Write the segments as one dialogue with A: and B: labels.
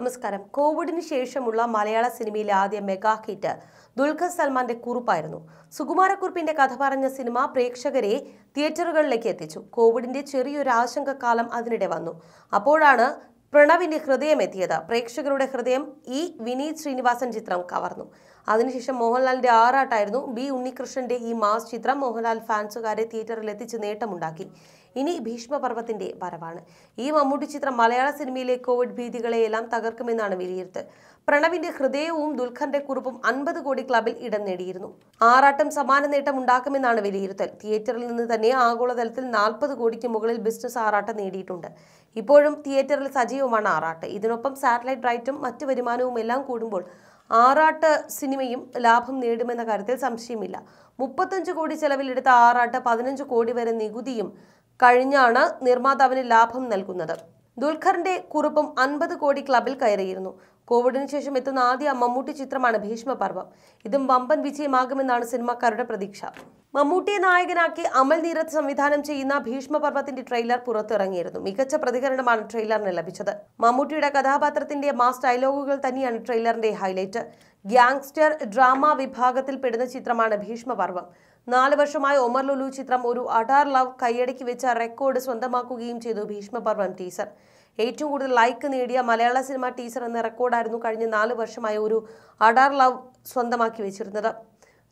A: നമസ്കാരം കോവിഡിന് ശേഷമുള്ള മലയാള സിനിമയിലെ ആദ്യ മെഗാ ഹിറ്റ് ദുൽഖർ സൽമാന്റെ കുറിപ്പായിരുന്നു സുകുമാരക്കുറിപ്പിന്റെ കഥ പറഞ്ഞ സിനിമ പ്രേക്ഷകരെ തിയേറ്ററുകളിലേക്ക് എത്തിച്ചു കോവിഡിന്റെ ചെറിയൊരു ആശങ്ക കാലം അതിനിടെ വന്നു അപ്പോഴാണ് പ്രണവിന്റെ ഹൃദയം എത്തിയത് പ്രേക്ഷകരുടെ ഹൃദയം ഈ വിനീത് ശ്രീനിവാസൻ ചിത്രം കവർന്നു അതിനുശേഷം മോഹൻലാലിന്റെ ആറാട്ടായിരുന്നു ബി ഉണ്ണികൃഷ്ണന്റെ ഈ മാസ് ചിത്രം മോഹൻലാൽ ഫാൻസുകാരെ തിയേറ്ററിൽ എത്തിച്ച് നേട്ടമുണ്ടാക്കി ഇനി ഭീഷ്മപർവത്തിന്റെ വരവാണ് ഈ മമ്മൂട്ടി ചിത്രം മലയാള സിനിമയിലെ കോവിഡ് ഭീതികളെയെല്ലാം തകർക്കുമെന്നാണ് വിലയിരുത്തൽ പ്രണവിന്റെ ഹൃദയവും ദുൽഖറിന്റെ കുറിപ്പും അൻപത് കോടി ക്ലബിൽ ഇടം നേടിയിരുന്നു ആറാട്ടം സമാന നേട്ടം ഉണ്ടാക്കുമെന്നാണ് വിലയിരുത്തൽ തിയേറ്ററിൽ നിന്ന് തന്നെ ആഗോളതലത്തിൽ നാൽപ്പത് കോടിക്ക് മുകളിൽ ബിസിനസ് ആറാട്ടം നേടിയിട്ടുണ്ട് ഇപ്പോഴും തിയേറ്ററിൽ സജീവമാണ് ആറാട്ട് ഇതിനൊപ്പം സാറ്റലൈറ്റ് റൈറ്റും മറ്റ് വരുമാനവും എല്ലാം കൂടുമ്പോൾ ആറാട്ട് സിനിമയും ലാഭം നേടുമെന്ന കാര്യത്തിൽ സംശയമില്ല മുപ്പത്തഞ്ച് കോടി ചെലവിലെടുത്ത ആറാട്ട് പതിനഞ്ച് കോടി വരെ നികുതിയും കഴിഞ്ഞാണ് നിർമ്മാതാവിന് ലാഭം നൽകുന്നത് ദുൽഖറിന്റെ കുറിപ്പും അൻപത് കോടി ക്ലബിൽ കയറിയിരുന്നു കോവിഡിന് ശേഷം എത്തുന്ന ആദ്യ മമ്മൂട്ടി ചിത്രമാണ് പർവ്വം ഇതും വമ്പൻ വിജയമാകുമെന്നാണ് സിനിമാക്കാരുടെ പ്രതീക്ഷ മമ്മൂട്ടിയെ നായകനാക്കി അമൽ നീരത് സംവിധാനം ചെയ്യുന്ന ഭീഷ്മപർവത്തിന്റെ ട്രെയിലർ പുറത്തിറങ്ങിയിരുന്നു മികച്ച പ്രതികരണമാണ് ട്രെയിലറിന് ലഭിച്ചത് മമ്മൂട്ടിയുടെ കഥാപാത്രത്തിന്റെ മാസ് ഡയലോഗുകൾ തന്നെയാണ് ട്രെയിലറിന്റെ ഹൈലൈറ്റ് ഗ്യാങ്സ്റ്റർ ഡ്രാമ വിഭാഗത്തിൽ പെടുന്ന ചിത്രമാണ് പർവ്വം നാല് വർഷമായ ഒമർ ലുലു ചിത്രം ഒരു അടാർ ലവ് കൈയടക്കി വെച്ച റെക്കോർഡ് സ്വന്തമാക്കുകയും ചെയ്തു പർവ്വം ടീസർ ഏറ്റവും കൂടുതൽ ലൈക്ക് നേടിയ മലയാള സിനിമ ടീസർ എന്ന റെക്കോർഡായിരുന്നു കഴിഞ്ഞ നാല് വർഷമായി ഒരു അഡാർ ലവ് സ്വന്തമാക്കി വെച്ചിരുന്നത്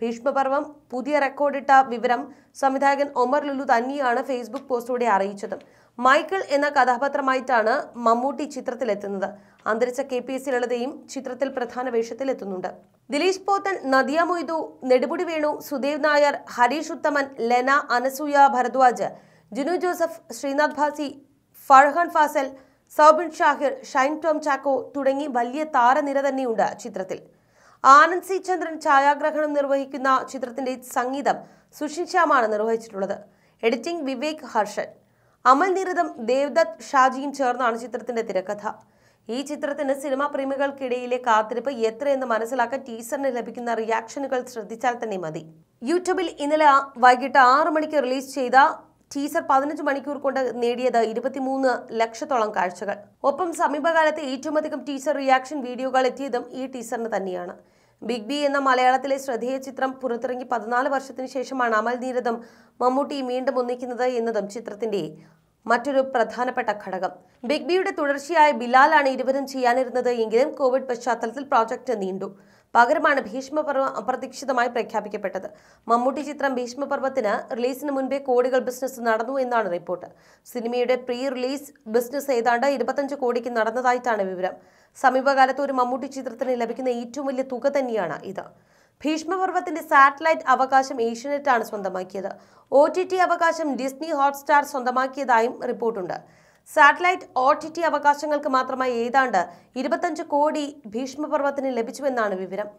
A: ഭീഷ്മപർവം പുതിയ റെക്കോർഡിട്ട വിവരം സംവിധായകൻ ഒമർ ലുലു തന്നെയാണ് ഫേസ്ബുക്ക് പോസ്റ്റിലൂടെ അറിയിച്ചത് മൈക്കിൾ എന്ന കഥാപാത്രമായിട്ടാണ് മമ്മൂട്ടി ചിത്രത്തിലെത്തുന്നത് അന്തരിച്ച കെ പി എസ് ലളിതയും ചിത്രത്തിൽ പ്രധാന വേഷത്തിലെത്തുന്നുണ്ട് ദിലീഷ് പോത്തൻ നദിയ മൊയ്തു നെടുപുടി വേണു സുദേവ് നായർ ഹരീഷ് ഉത്തമൻ ലെന അനസൂയ ഭരദ്വാജ് ജുനു ജോസഫ് ശ്രീനാഥ് ഭാസി ഫർഹാൻ ഫാസൽ സൗബിൻ ഷാഹിർ ഷൈൻ ടോം ചാക്കോ തുടങ്ങി വലിയ താരനിര തന്നെയുണ്ട് ചിത്രത്തിൽ ആനന്ദ് സി ചന്ദ്രൻ ഛായാഗ്രഹണം നിർവഹിക്കുന്ന ചിത്രത്തിന്റെ സംഗീതം സുഷിൻ ശ്യാമാണ് നിർവഹിച്ചിട്ടുള്ളത് എഡിറ്റിംഗ് വിവേക് ഹർഷൻ അമൽ നിരതം ദേവ്ദത്ത് ഷാജിയും ചേർന്നാണ് ചിത്രത്തിന്റെ തിരക്കഥ ഈ ചിത്രത്തിന് സിനിമാ പ്രേമികൾക്കിടയിലെ കാത്തിരിപ്പ് എത്രയെന്ന് മനസ്സിലാക്കാൻ ടീസറിന് ലഭിക്കുന്ന റിയാക്ഷനുകൾ ശ്രദ്ധിച്ചാൽ തന്നെ മതി യൂട്യൂബിൽ ഇന്നലെ വൈകിട്ട് ആറു മണിക്ക് റിലീസ് ചെയ്ത ടീസർ പതിനഞ്ച് മണിക്കൂർ കൊണ്ട് നേടിയത് ഇരുപത്തിമൂന്ന് ലക്ഷത്തോളം കാഴ്ചകൾ ഒപ്പം സമീപകാലത്തെ ഏറ്റവും അധികം ടീസർ റിയാക്ഷൻ വീഡിയോകൾ എത്തിയതും ഈ ടീസറിന് തന്നെയാണ് ബിഗ് ബി എന്ന മലയാളത്തിലെ ശ്രദ്ധേയ ചിത്രം പുറത്തിറങ്ങി പതിനാല് വർഷത്തിന് ശേഷമാണ് അമൽ നീരദും മമ്മൂട്ടി വീണ്ടും ഒന്നിക്കുന്നത് എന്നതും ചിത്രത്തിന്റെ മറ്റൊരു പ്രധാനപ്പെട്ട ഘടകം ബിഗ് ബിയുടെ തുടർച്ചയായ ബിലാലാണ് ഇരുവരും ചെയ്യാനിരുന്നത് എങ്കിലും കോവിഡ് പശ്ചാത്തലത്തിൽ പ്രോജക്റ്റ് നീണ്ടു പകരമാണ് ഭീഷ്മപർവം അപ്രതീക്ഷിതമായി പ്രഖ്യാപിക്കപ്പെട്ടത് മമ്മൂട്ടി ചിത്രം ഭീഷ്മപർവത്തിന് റിലീസിന് മുൻപേ കോടികൾ ബിസിനസ് നടന്നു എന്നാണ് റിപ്പോർട്ട് സിനിമയുടെ പ്രീ റിലീസ് ബിസിനസ് ഏതാണ്ട് ഇരുപത്തഞ്ച് കോടിക്ക് നടന്നതായിട്ടാണ് വിവരം സമീപകാലത്ത് ഒരു മമ്മൂട്ടി ചിത്രത്തിന് ലഭിക്കുന്ന ഏറ്റവും വലിയ തുക തന്നെയാണ് ഇത് ഭീഷ്മപർവത്തിന്റെ സാറ്റലൈറ്റ് അവകാശം ഏഷ്യനെറ്റാണ് സ്വന്തമാക്കിയത് ഒ ടി ടി അവകാശം ഡിസ്നി ഹോട്ട്സ്റ്റാർ സ്വന്തമാക്കിയതായും റിപ്പോർട്ടുണ്ട് സാറ്റലൈറ്റ് ഒ ടി ടി അവകാശങ്ങൾക്ക് മാത്രമായി ഏതാണ്ട് ഇരുപത്തഞ്ച് കോടി ഭീഷ്മപർവ്വത്തിന് ലഭിച്ചുവെന്നാണ് വിവരം